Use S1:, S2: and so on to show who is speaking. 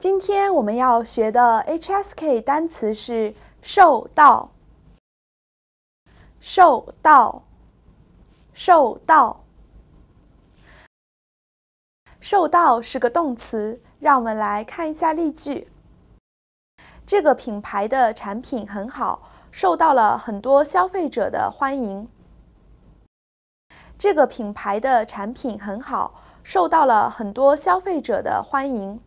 S1: 今天我们要学的 HSK 单词是“受到”。受到，受到，受到是个动词。让我们来看一下例句：这个品牌的产品很好，受到了很多消费者的欢迎。这个品牌的产品很好，受到了很多消费者的欢迎。